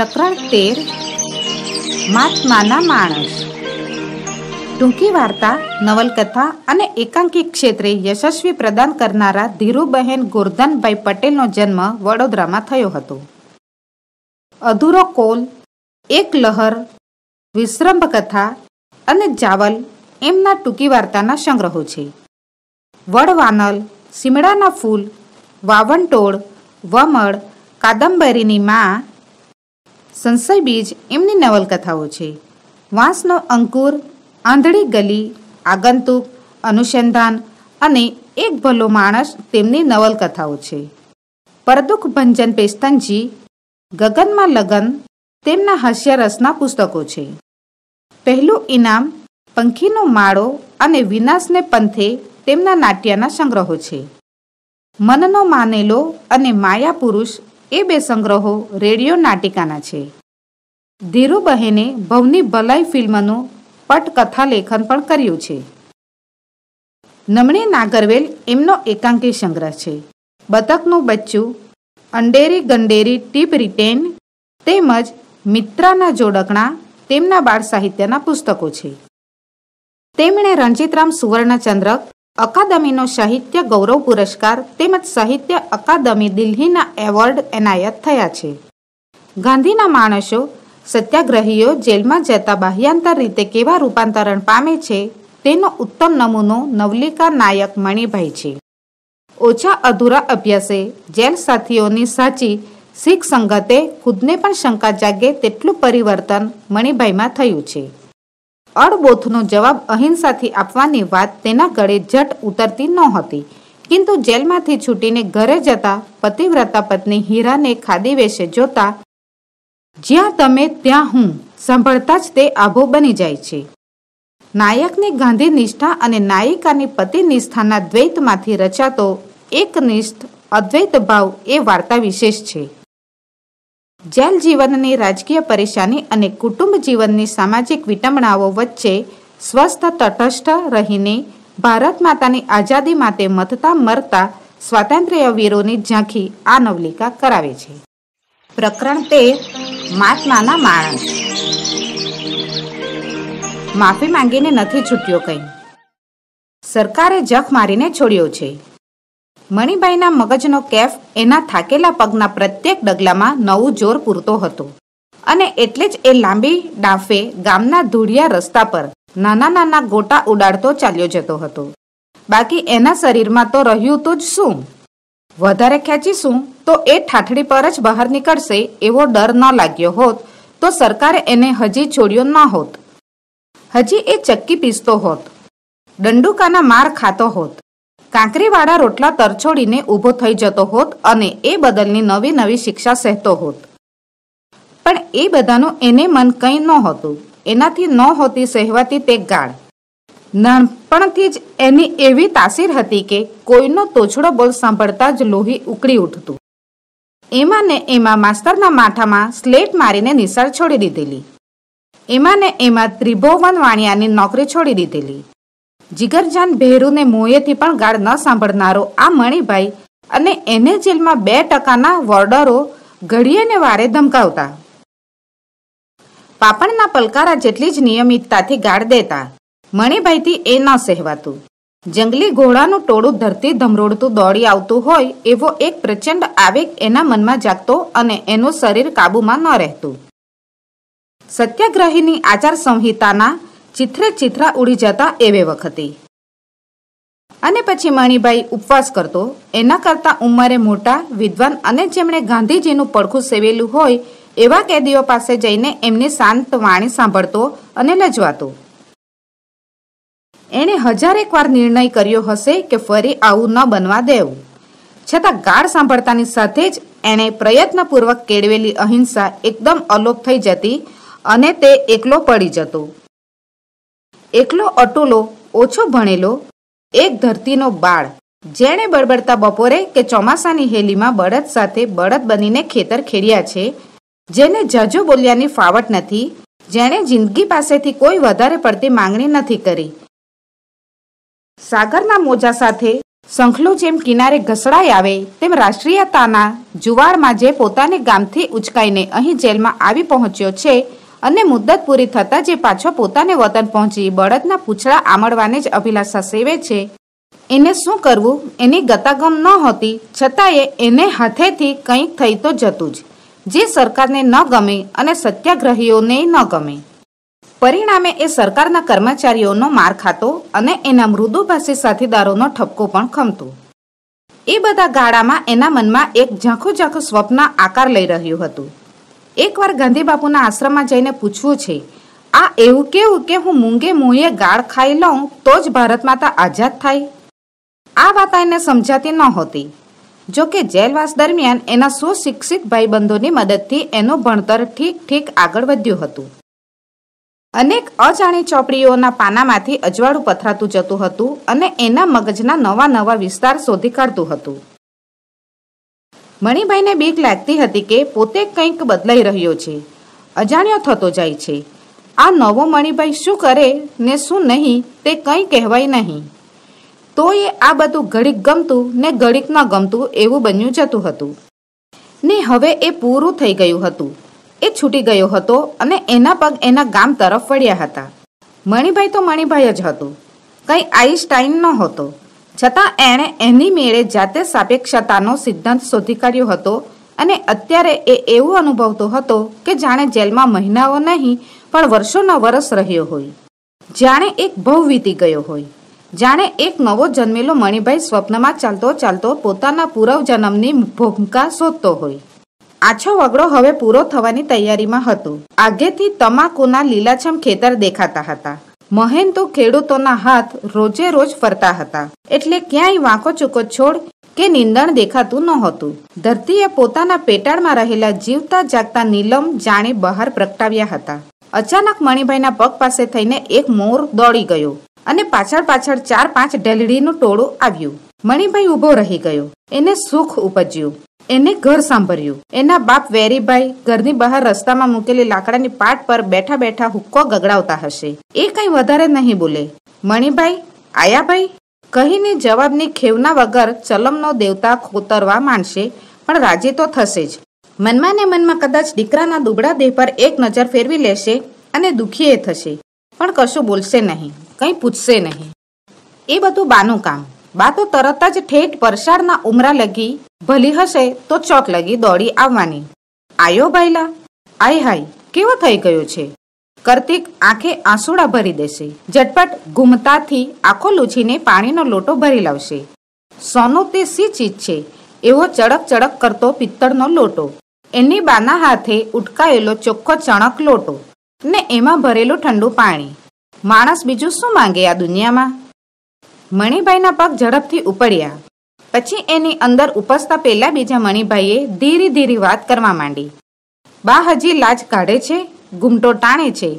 પ્રકરણ તેર મહાત્માના માણસ ટૂંકી વાર્તા નવલકથા અને એકાંકી ક્ષેત્રે યશસ્વી પ્રદાન કરનારા ધીરુબહેન ગોરધનભાઈ પટેલનો જન્મ વડોદરામાં થયો હતો અધૂરો કોલ એક લહર વિશ્રંભ કથા અને જાવલ એમના ટૂંકી વાર્તાના સંગ્રહો છે વડવાનલ શીમડાના ફૂલ વાવણટોળ વમળ કાદંબરીની માં સંશય બીજ એમની નવલકથાઓ છે વાંસનો અંકુર આંધળી ગલી આગંતુક અનુસંધાન અને એક ભલો માણસ તેમની નવલકથાઓ છે પરદુખ ભંજન પેસ્તનજી ગગનમાં લગન તેમના હાસ્યરસના પુસ્તકો છે પહેલું ઇનામ પંખીનો માળો અને વિનાશને પંથે તેમના નાટ્યના સંગ્રહો છે મનનો માનેલો અને માયા પુરુષ એ બે સંગ્રહો રેડિયો નાટિકાના છે ધીરુબહેને ભવની ભલાઈ ફિલ્મનું પટકથા લેખન પણ કર્યું છે નમણી નાગરવેલ એમનો એકાંકી સંગ્રહ છે બતકનું બચ્ચું અંડેરી ગંડેરી ટીપ રિટેન તેમજ મિત્રાના જોડકણા તેમના બાળ સાહિત્યના પુસ્તકો છે તેમણે રણજીતરામ સુવર્ણચંદ્રક અકાદમીનો સાહિત્ય ગૌરવ પુરસ્કાર તેમજ સાહિત્ય અકાદમી દિલ્હીના એવોર્ડ એનાયત થયા છે ગાંધીના માણસો સત્યાગ્રહીઓ જેલમાં જતા બાહ્યાંતર રીતે કેવા રૂપાંતરણ પામે છે તેનો ઉત્તમ નમૂનો નવલિકા નાયક મણિભાઈ છે ઓછા અધૂરા અભ્યાસે જેલ સાથીઓની સાચી શીખ સંગતે ખુદને પણ શંકા જાગે તેટલું પરિવર્તન મણિભાઈમાં થયું છે અડબોથનો જવાબ અહિંસાથી આપવાની વાત તેના ગળે જટ ઉતરતી નહોતી કિંતુ જેલમાંથી છૂટીને ઘરે જતા પતિવ્રતા પત્ની હીરાને ખાદી વેશે જોતા જ્યાં તમે ત્યાં હું સાંભળતા જ તે આભો બની જાય છે નાયકની ગાંધી નિષ્ઠા અને નાયિકાની પતિ નિષ્ઠાના દ્વૈતમાંથી રચાતો એકનિષ્ઠ અદ્વૈત ભાવ એ વાર્તા વિશેષ છે જેલ જીવનની રાજકીય પરેશાની અને કુટુંબ જીવનની સામાજિક વિટંબણાઓ વચ્ચે સ્વસ્થ તટસ્થ રહીને ભારત માતાની આઝાદી માટે મતતા મરતા સ્વાતંત્ર્ય વીરોની ઝાંખી આ નવલિકા કરાવે છે પ્રકરણ તે મહાત્માના માણસ માફી માંગીને નથી છૂટ્યો કંઈ સરકારે જખ મારીને છોડ્યો છે મણિભાઈના મગજનો કેફ એના થાકેલા પગના પ્રત્યેક ડગલામાં નવું જોર પૂરતો હતો અને એટલે જ એ લાંબી ડાફે ગામના ધૂળિયા રસ્તા પર નાના નાના ગોટા ઉડાડતો ચાલ્યો જતો હતો બાકી એના શરીરમાં તો રહ્યું તો જ શું વધારે ખેંચીશું તો એ ઠાઠડી પર જ બહાર નીકળશે એવો ડર ન લાગ્યો હોત તો સરકારે એને હજી છોડ્યો ન હોત હજી એ ચક્કી પીસતો હોત દંડુકાના માર ખાતો હોત કાંકરીવાળા રોટલા તરછોડીને ઊભો થઈ જતો હોત અને એ બદલની નવી નવી શિક્ષા સહેતો હોત પણ એ બધાનું એને મન કંઈ નહોતું એનાથી નહોતી સહેવાતી તે ગાળ નાનપણથી જ એની એવી તાસીર હતી કે કોઈનો તોછડો બોલ સાંભળતા જ લોહી ઉકળી ઉઠતું એમાં ને એમાં માસ્તરના માથામાં સ્લેટ મારીને નિશાળ છોડી દીધેલી એમાં ને એમાં ત્રિભુવન વાણિયાની નોકરી છોડી દીધેલી જિગરજાન ભેરુને મોયેથી પણ ગાળ ન સાંભળનારો આ મણિભાઈ અને એને જેલમાં બે ટકાના વોર્ડરો ઘડીએને વારે ધમકાવતા પાપણના પલકારા જેટલી જ નિયમિતતાથી ગાળ દેતા મણિભાઈથી એ ન સહેવાતું જંગલી ઘોડાનું ટોળું ધરતી ધમરોડતું દોડી આવતું હોય એવો એક પ્રચંડ આવેગ એના મનમાં જાગતો અને એનું શરીર કાબૂમાં ન રહેતું સત્યાગ્રહીની આચાર સંહિતાના ચિત્રે ચિથરા ઉડી જતા એવે વખતે અને પછી મણિભાઈ ઉપવાસ કરતો એના કરતાં ઉંમરે મોટા વિદ્વાન અને જેમણે ગાંધીજીનું પડખું સેવેલું હોય એવા કેદીઓ પાસે જઈને એમની શાંત વાણી સાંભળતો અને લજવાતો એણે હજારેક વાર નિર્ણય કર્યો હશે કે ફરી આવું ન બનવા દેવું છતાં ગાઢ સાંભળતાની સાથે જ એણે પ્રયત્નપૂર્વક કેળવેલી અહિંસા એકદમ અલોપ થઈ જતી અને તે એકલો પડી જતો એકલો અટોલો ઓછો ભણેલો એક ધરતીનો બાળ જેણે બળબડતા બપોરે કે ચોમાસાની હેલીમાં બળદ સાથે બળદ બનીને ખેતર ખેડ્યા છે જેને જજો બોલ્યાની ફાવટ નથી જેણે જિંદગી પાસેથી કોઈ વધારે પડતી માંગણી નથી કરી સાગરના મોજા સાથે શંખલો જેમ કિનારે ઘસડાઈ આવે તેમ રાષ્ટ્રીયતાના જુવારમાં જે પોતાને ગામથી ઉચકાઈને અહીં જેલમાં આવી પહોંચ્યો છે અને મુદ્દત પૂરી થતાં જે પાછો પોતાને વતન પહોંચી બળદના પૂછડા આમળવાને જ અભિલાષા સેવે છે એને શું કરવું એની ગતાગમ ન હતી છતાંય એને હાથેથી કંઈક થઈ તો જતું જ જે સરકારને ન ગમે અને સત્યાગ્રહીઓને ન ગમે પરિણામે એ સરકારના કર્મચારીઓનો માર ખાતો અને એના મૃદુભાષી સાથીદારોનો ઠપકો પણ ખમતો એ બધા ગાળામાં એના મનમાં એક ઝાંખું ઝાંખું સ્વપ્ન આકાર લઈ રહ્યું હતું એકવાર ગાંધી બાપુના આશ્રમમાં જઈને પૂછવું છે આ એવું કેવું કે હું મૂંગે મૂંગે ગાળ ખાઈ લઉં તો જ ભારત માતા આઝાદ થાય આ વાત એને સમજાતી નહોતી જો કે જેલવાસ દરમિયાન એના સુશિક્ષિત ભાઈબંધોની મદદથી એનું ભણતર ઠીક ઠીક આગળ વધ્યું હતું અનેક અજાણી ચોપડીઓના પાનામાંથી અજવાળું પથરાતું જતું હતું અને એના મગજના નવા નવા વિસ્તાર શોધી કાઢતું હતું મણિભાઈને બીક લાગતી હતી કે પોતે કંઈક બદલાઈ રહ્યો છે અજાણ્યો થતો જાય છે આ નવો મણિભાઈ શું કરે ને શું નહીં તે કંઈ કહેવાય નહીં તો એ આ બધું ઘડીક ગમતું ને ઘડીક ન ગમતું એવું બન્યું જતું હતું ને હવે એ પૂરું થઈ ગયું હતું એ છૂટી ગયો હતો અને એના પગ એના ગામ તરફ વળ્યા હતા મણિભાઈ તો મણિભાઈ જ હતો કંઈ આઈન્સ્ટાઈન નહોતો છતાં એણે એની મેળે જાતે સાપેક્ષતાનો સિદ્ધાંત શોધી કાઢ્યો હતો અને અત્યારે એ એવું અનુભવતો હતો કે જાણે જેલમાં મહિનાઓ નહીં પણ વર્ષોના વરસ રહ્યો હોય જાણે એક ભવ વીતી ગયો હોય જાણે એક નવો જન્મેલો મણિભાઈ સ્વપ્નમાં ચાલતો ચાલતો પોતાના પૂર્વ જન્મની ભૂમિકા શોધતો હોય આછો વગડો હવે પૂરો થવાની તૈયારીમાં હતો આગેથી તમાકુના લીલાછમ ખેતર દેખાતા હતા મહેન તો ખેડૂતોના હાથ રોજે રોજ ફરતા હતા એટલે ક્યાંય વાંકો ચૂકો છોડ કે નિંદણ દેખાતું નહોતું ધરતીએ પોતાના પેટાળમાં રહેલા જીવતા જાગતા નીલમ જાણે બહાર પ્રગટાવ્યા હતા અચાનક મણિભાઈના પગ પાસે થઈને એક મોર દોડી ગયો અને પાછળ પાછળ ચાર પાંચ ઢેલડીનું ટોળું આવ્યું મણિભાઈ ઊભો રહી ગયો એને સુખ ઉપજ્યું એને ઘર સાંભળ્યું એના બાપ વેરીભાઈ ઘરની બહાર રસ્તામાં મૂકેલી લાકડાની પાટ પર બેઠા બેઠા હુક્કો ગગડાવતા હશે એ કંઈ વધારે નહીં બોલે મણિભાઈ આયાભાઈ કહીને જવાબની ખેવના વગર ચલમનો દેવતા ખોતરવા માંડશે પણ રાજી તો થશે જ મનમાં ને મનમાં કદાચ દીકરાના દુબળા દેહ પર એક નજર ફેરવી લેશે અને દુઃખી એ થશે પણ કશું બોલશે નહીં કંઈ પૂછશે નહીં એ બધું બાનું કામ બા તો તરત જ ઠેઠ પરસાળના ઉમરા લગી ભલી હશે તો ચોક લગી દોડી આવવાની આયો ભાઈલા આય હાય કેવો થઈ ગયો છે કર્તિક આંખે આંસુડા ભરી દેશે ઝટપટ ઘૂમતાથી આંખો લૂછીને પાણીનો લોટો ભરી લાવશે સોનું તે સી ચીજ છે એવો ચડક ચડક કરતો પિત્તળનો લોટો એની બાના હાથે ઉટકાયેલો ચોખ્ખો ચણક લોટો ને એમાં ભરેલું ઠંડુ પાણી માણસ બીજું શું માંગે આ દુનિયામાં મણિભાઈના પગ ઝડપથી ઉપડ્યા પછી એની અંદર ઉપસતા પહેલા બીજા મણિભાઈએ ધીરે ધીરે વાત કરવા માંડી બા હજી લાજ કાઢે છે ગુમટો ટાણે છે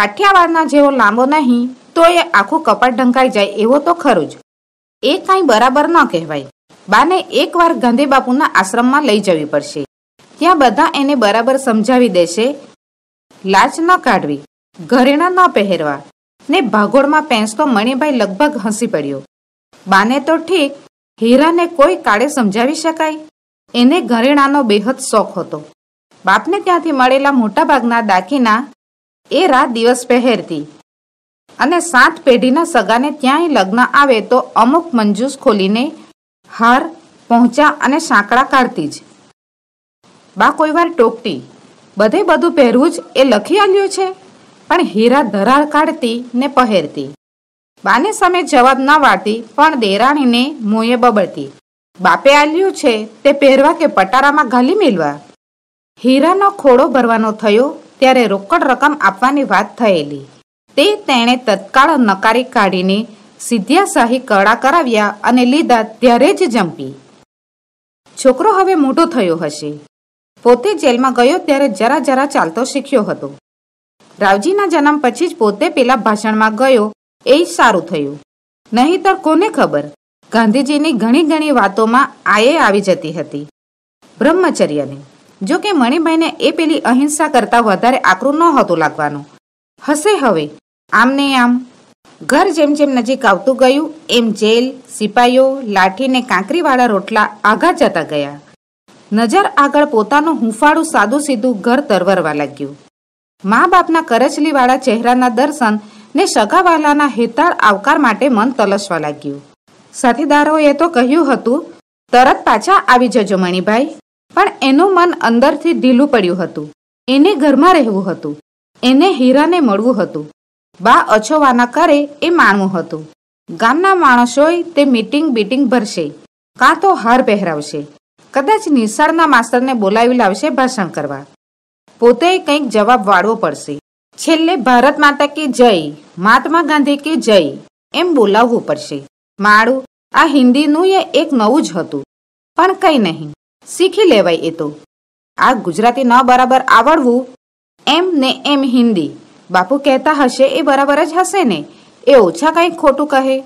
કાઠિયાવાડના જેવો લાંબો નહીં તો એ આખું કપાટ ઢંકાઈ જાય એવો તો ખરું જ એ કાંઈ બરાબર ન કહેવાય બાને એકવાર ગાંધી બાપુના આશ્રમમાં લઈ જવી પડશે ત્યાં બધા એને બરાબર સમજાવી દેશે લાજ ન કાઢવી ઘરેણા ન પહેરવા ને ભાગોળમાં પેંચતો મણિભાઈ લગભગ હસી પડ્યો બાને તો ઠીક હીરાને કોઈ કાળે સમજાવી શકાય એને ઘરેણાનો બેહદ શોખ હતો બાપને ત્યાંથી મળેલા મોટાભાગના દાકીના એ રાત દિવસ પહેરતી અને સાત પેઢીના સગાને ત્યાંય લગ્ન આવે તો અમુક મંજૂસ ખોલીને હાર પહોંચ્યા અને સાંકળા કાઢતી જ બા કોઈ વાર ટોકતી બધે બધું પહેરવું જ એ લખી આલ્યું છે પણ હીરા ધરાળ કાઢતી ને પહેરતી બાને સામે જવાબ ન વાળતી પણ દેરાણીને મોંએ બબડતી બાપે આલ્યું છે તે પહેરવા કે પટારામાં ઘાલી મેલવા હીરાનો ખોડો ભરવાનો થયો ત્યારે રોકડ રકમ આપવાની વાત થયેલી તે તેણે તત્કાળ નકારી કાઢીને સિદ્ધિયાશાહી કળા કરાવ્યા અને લીધા ત્યારે જ જંપી છોકરો હવે મોટો થયો હશે પોતે જેલમાં ગયો ત્યારે જરા જરા ચાલતો શીખ્યો હતો રાવજીના જન્મ પછી જ પોતે પેલા ભાષણમાં ગયો એ જ સારું થયું નહીતર કોને ખબર ગાંધીજીની ઘણી ઘણી વાતોમાં આયે આવી જતી હતી બ્રહ્મચર્યની જો કે મણિભાઈને એ પેલી અહિંસા કરતાં વધારે આકરું નહોતું લાગવાનું હશે હવે આમને આમ ઘર જેમ જેમ નજીક આવતું ગયું એમ જેલ સિપાઈઓ લાઠીને કાંકરીવાળા રોટલા આઘા જતા ગયા નજર આગળ પોતાનું હુંફાળું સાદું સીધું ઘર તરવરવા લાગ્યું મા બાપના કરચલીવાળા ચહેરાના દર્શન ને સગાવાલાના હેતાળ આવકાર માટે મન તલસવા લાગ્યું સાથીદારોએ તો કહ્યું હતું તરત પાછા આવી જજો મણીભાઈ પણ એનું મન અંદરથી ઢીલું પડ્યું હતું એને ઘરમાં રહેવું હતું એને હીરાને મળવું હતું બા અછોવાના કરે એ માણવું હતું ગામના માણસોય તે મીટિંગ બીટિંગ ભરશે કાં તો હાર પહેરાવશે કદાચ નિશાળના માસ્તરને બોલાવી લાવશે ભાષણ કરવા પોતે કંઈક જવાબ વાળવો પડશે છેલ્લે ભારત માતા કે જય મહાત્મા ગાંધી કે જય એમ બોલાવવું પડશે માળું આ હિન્દીનું એ એક નવું જ હતું પણ કંઈ નહીં શીખી લેવાય એ તો આ ગુજરાતી ન બરાબર આવડવું એમ ને એમ હિન્દી બાપુ કહેતા હશે એ બરાબર જ હશે ને એ ઓછા કંઈક ખોટું કહે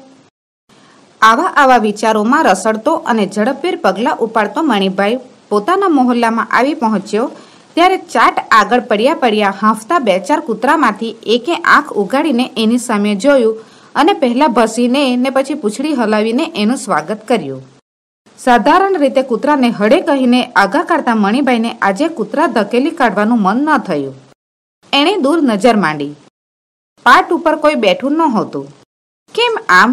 આવા આવા વિચારોમાં રસડતો અને ઝડપભેર પગલાં ઉપાડતો મણિભાઈ પોતાના મહોલ્લામાં આવી પહોંચ્યો ત્યારે ચાટ આગળ પડ્યા પડ્યા હાંફતા બે ચાર કૂતરામાંથી એકે આંખ ઉગાડીને એની સામે જોયું અને પહેલાં ભસીને ને પછી પૂંછડી હલાવીને એનું સ્વાગત કર્યું સાધારણ રીતે કૂતરાને હડે કહીને આગા કાઢતા મણિભાઈને આજે કૂતરા ધકેલી કાઢવાનું મન ન થયું એણે દૂર નજર માંડી પાટ ઉપર કોઈ બેઠું નહોતું કેમ આમ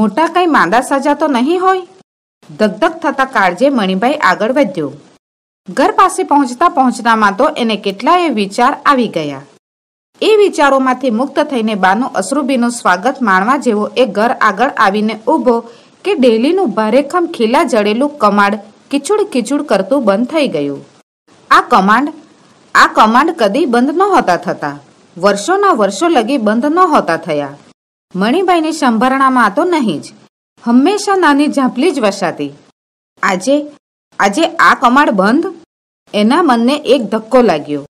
મોટા કંઈ માંદા સજા તો નહીં હોય ધગધગ થતા કાળજે મણિભાઈ આગળ વધ્યો ઘર પાસે પહોંચતા પહોંચતામાં તો એને કેટલાય વિચાર આવી ગયા એ વિચારોમાંથી મુક્ત થઈને બાનું અશ્રુબીનું સ્વાગત માણવા જેવો એ ઘર આગળ આવીને ઊભો કે ડેલીનું ભારેખમ ખીલા જડેલું કમાડ કિચુડ કિચુડ કરતું બંધ થઈ ગયું આ કમાન્ડ આ કમાન્ડ કદી બંધ નહોતા થતા વર્ષોના વર્ષો લગી બંધ નહોતા થયા મણિભાઈની સંભારણામાં તો નહીં જ હંમેશા નાની ઝાંપલી જ વસાતી આજે આજે આ કમાડ બંધ એના મનને એક ધક્કો લાગ્યો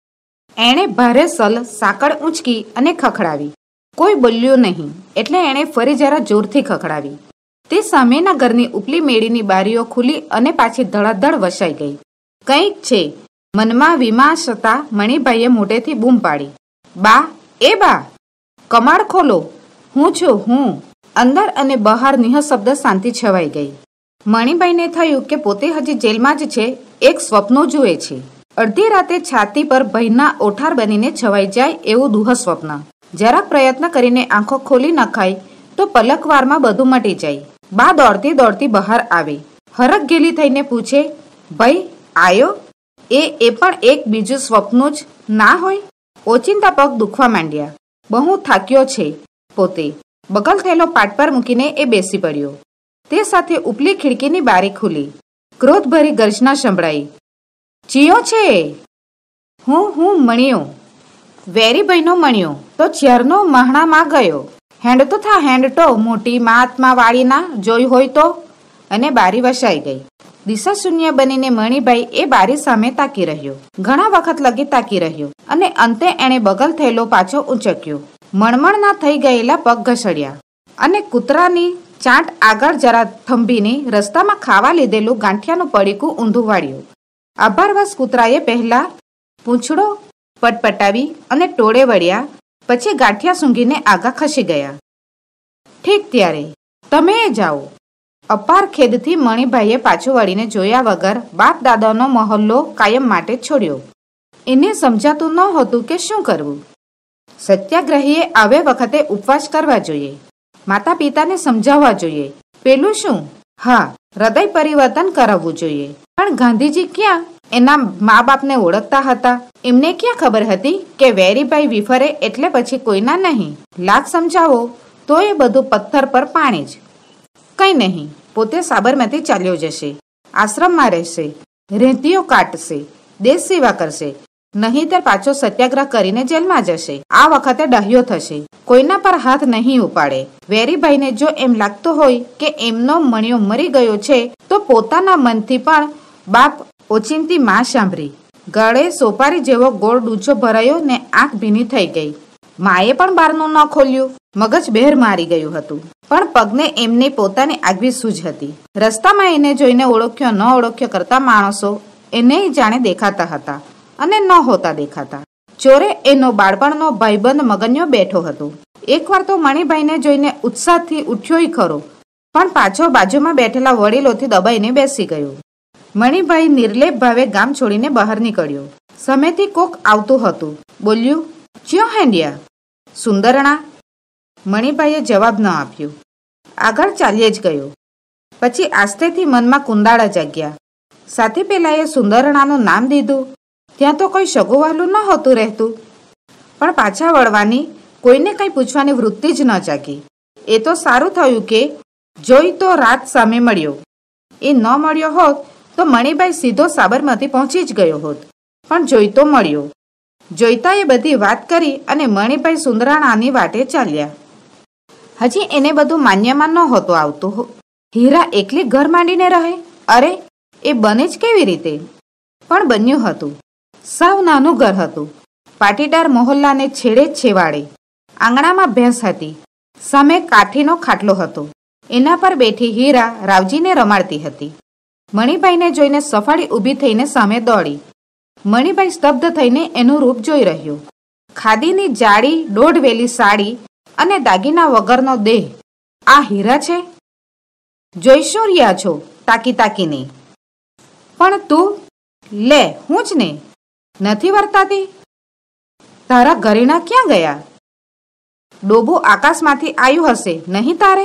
એણે ભારે સલ સાંકળ ઊંચકી અને ખખડાવી કોઈ બોલ્યું નહીં એટલે એણે ફરી જરા જોરથી ખખડાવી તે સામેના ઘરની ઉપલી મેળીની બારીઓ ખુલી અને પાછી ધડાધડ વસાઈ ગઈ કંઈક છે મનમાં વિમાશ હતા મણિભાઈએ મોઢેથી બૂમ પાડી બા એ બા કમાડ ખોલો હું છું હું અંદર અને બહાર શબ્દ શાંતિ છવાઈ ગઈ મણિભાઈને થયું કે પોતે હજી જેલમાં જ છે એક સ્વપ્નો જુએ છે અડધી રાતે છાતી પર ભયના ઓઠાર બનીને છવાઈ જાય એવું દુઃહ સ્વપ્ન જરાક પ્રયત્ન કરીને આંખો ખોલી નખાય તો પલકવારમાં બધું મટી જાય બા દોડતી દોડતી બહાર આવે હરક ગેલી થઈને પૂછે ભાઈ આયો એ એ પણ એક બીજું સ્વપ્ન જ ના હોય ઓચિંતા પગ દુખવા માંડ્યા બહુ થાક્યો છે પોતે બગલ થયેલો પાટ પર મૂકીને એ બેસી પડ્યો તે સાથે ઉપલી ખીડકીની બારી ખુલી ક્રોધભરી ગર્જના સંભળાઈ ચિયો છે હું હું મણ્યો વેરીભાઈનો મણ્યો તો ચેરનો મહણામાં ગયો હેન્ડ તો થા હેન્ડ તો મોટી માતમાં વાળીના જોઈ હોય તો અને બારી વસાઈ ગઈ દિશા શૂન્ય બનીને મણિભાઈ એ બારી સામે તાકી રહ્યો ઘણા વખત લગી તાકી રહ્યો અને અંતે એણે બગલ થયેલો પાછો ઉંચક્યો મણમણના થઈ ગયેલા પગ ઘસડ્યા અને કૂતરાની ચાંટ આગળ જરા થંભીને રસ્તામાં ખાવા લીધેલું ગાંઠિયાનું પડીકું ઊંધું વાળ્યું આભારવશ કૂતરાએ પહેલાં પૂંછડો પટપટાવી અને ટોળે વળ્યા પછી ગાંઠિયા સૂંઘીને આગા ખસી ગયા ઠીક ત્યારે તમે જાઓ અપાર ખેદથી મણિભાઈએ પાછું વળીને જોયા વગર બાપ દાદાનો મહોલ્લો કાયમ માટે છોડ્યો એને સમજાતું નહોતું કે શું કરવું સત્યાગ્રહીએ આવે વખતે ઉપવાસ કરવા જોઈએ માતા પિતાને સમજાવવા જોઈએ પેલું શું હા હૃદય પરિવર્તન કરાવવું જોઈએ પણ ગાંધીજી ક્યાં એના મા બાપને ઓળખતા હતા એમને ક્યાં ખબર હતી કે વેરીભાઈ વિફરે એટલે પછી કોઈના નહીં લાગ સમજાવો તો એ બધું પથ્થર પર પાણી જ કંઈ નહીં પોતે સાબરમતી ચાલ્યો જશે આશ્રમમાં રહેશે રેતીઓ કાટશે દેશ સેવા કરશે નહીંતર પાછો સત્યાગ્રહ કરીને જેલમાં જશે આ વખતે ડહ્યો થશે કોઈના પર હાથ નહીં ઉપાડે વેરીભાઈને જો એમ લાગતો હોય કે એમનો મણિયો મરી ગયો છે તો પોતાના મનથી પણ બાપ ઓચિંતી માં સાંભળી ગળે સોપારી જેવો ગોળ ડૂચો ભરાયો ને આંખ ભીની થઈ ગઈ માએ પણ બારનું ન ખોલ્યું મગજ બેર મારી ગયું હતું પણ પગને એમની પોતાની આગવી સૂઝ હતી રસ્તામાં એને જોઈને ઓળખ્યો ન ઓળખ્યો કરતા માણસો એને જાણે દેખાતા હતા અને નહોતા દેખાતા ચોરે એનો બાળપણનો ભાઈબંધ મગન્યો બેઠો હતો એકવાર તો મણિભાઈને જોઈને ઉત્સાહથી ઉઠ્યોય ખરો પણ પાછો બાજુમાં બેઠેલા વડીલોથી દબાઈને બેસી ગયો મણિભાઈ નિર્લેપ ભાવે ગામ છોડીને બહાર નીકળ્યો સમયથી કોક આવતું હતું બોલ્યું જ્યો હેન્ડિયા સુંદરણા મણિભાઈએ જવાબ ન આપ્યો આગળ ચાલ્યે જ ગયો પછી આસ્તેથી મનમાં કુંદાળા જાગ્યા સાથે પેલાએ સુંદરણાનું નામ દીધું ત્યાં તો કોઈ સગોવાલું નહોતું રહેતું પણ પાછા વળવાની કોઈને કંઈ પૂછવાની વૃત્તિ જ ન જાગી એ તો સારું થયું કે જોઈ તો રાત સામે મળ્યો એ ન મળ્યો હોત તો મણિભાઈ સીધો સાબરમતી પહોંચી જ ગયો હોત પણ જોઈ તો મળ્યો જોઈતા એ બધી વાત કરી અને મણિભાઈ સુંદરાણાની વાટે ચાલ્યા હજી એને બધું માન્યમાં નહોતું આવતું હીરા એકલી ઘર માંડીને રહે અરે એ બને જ કેવી રીતે પણ બન્યું હતું સાવ નાનું ઘર હતું પાટીદાર મોહલ્લાને છેડે છેવાડે આંગણામાં ભેંસ હતી સામે કાઠીનો ખાટલો હતો એના પર બેઠી હીરા રાવજીને રમાડતી હતી મણિભાઈને જોઈને સફાળી ઊભી થઈને સામે દોડી મણિભાઈ સ્તબ્ધ થઈને એનું રૂપ જોઈ રહ્યું ખાદીની જાડી દોઢ સાડી અને દાગીના વગરનો દેહ આ હીરા છે જોઈ શું રહ્યા છો તાકી તાકીને પણ તું લે હું જ ને નથી વર્તાતી તારા ઘરેણા ક્યાં ગયા ડોબું આકાશમાંથી આવ્યું હશે નહીં તારે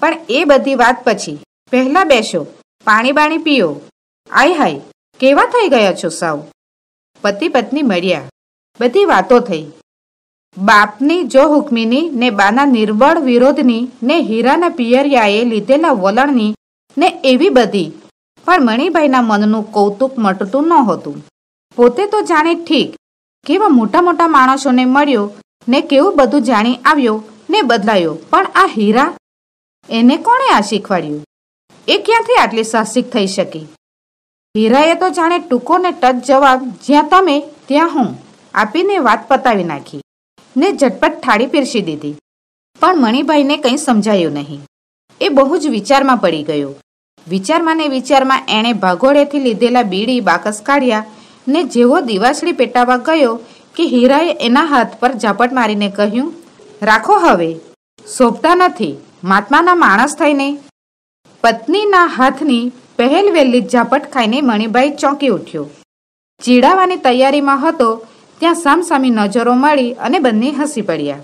પણ એ બધી વાત પછી પહેલા બેસો પાણી બાણી પીઓ આય હાય કેવા થઈ ગયા છો સાવ પતિ પત્ની મળ્યા બધી વાતો થઈ બાપની જો હુકમીની ને બાના નિર્બળ વિરોધની ને હીરાના પિયરિયાએ લીધેલા વલણની ને એવી બધી પણ મણિભાઈના મનનું કૌતુક મટતું નહોતું પોતે તો જાણે ઠીક કેવા મોટા મોટા માણસોને મળ્યો ને કેવું બધું જાણી આવ્યો ને બદલાયો પણ આ હીરા એને કોણે આ શીખવાડ્યું એ ક્યાંથી આટલી સાહસિક થઈ શકી હીરાએ તો જાણે ટૂંકો ને ટચ જવાબ જ્યાં તમે ત્યાં હું આપીને વાત પતાવી નાખી ને ઝટપટ થાળી પીરસી દીધી પણ મણિભાઈને કંઈ સમજાયું નહીં એ બહુ જ વિચારમાં પડી ગયો વિચારમાં ને વિચારમાં એણે ભાગોળેથી લીધેલા બીડી બાકસ કાઢ્યા ને જેવો દિવાસળી પેટાવા ગયો કે હીરાએ એના હાથ પર ઝાપટ મારીને કહ્યું રાખો હવે શોભતા નથી મહાત્માના માણસ થઈને પત્નીના હાથની પહેલ વહેલી ઝાપટ ખાઈને મણિભાઈ ચોંકી ઉઠ્યો ચીડાવાની તૈયારીમાં હતો ત્યાં સામસામી નજરો મળી અને બંને હસી પડ્યા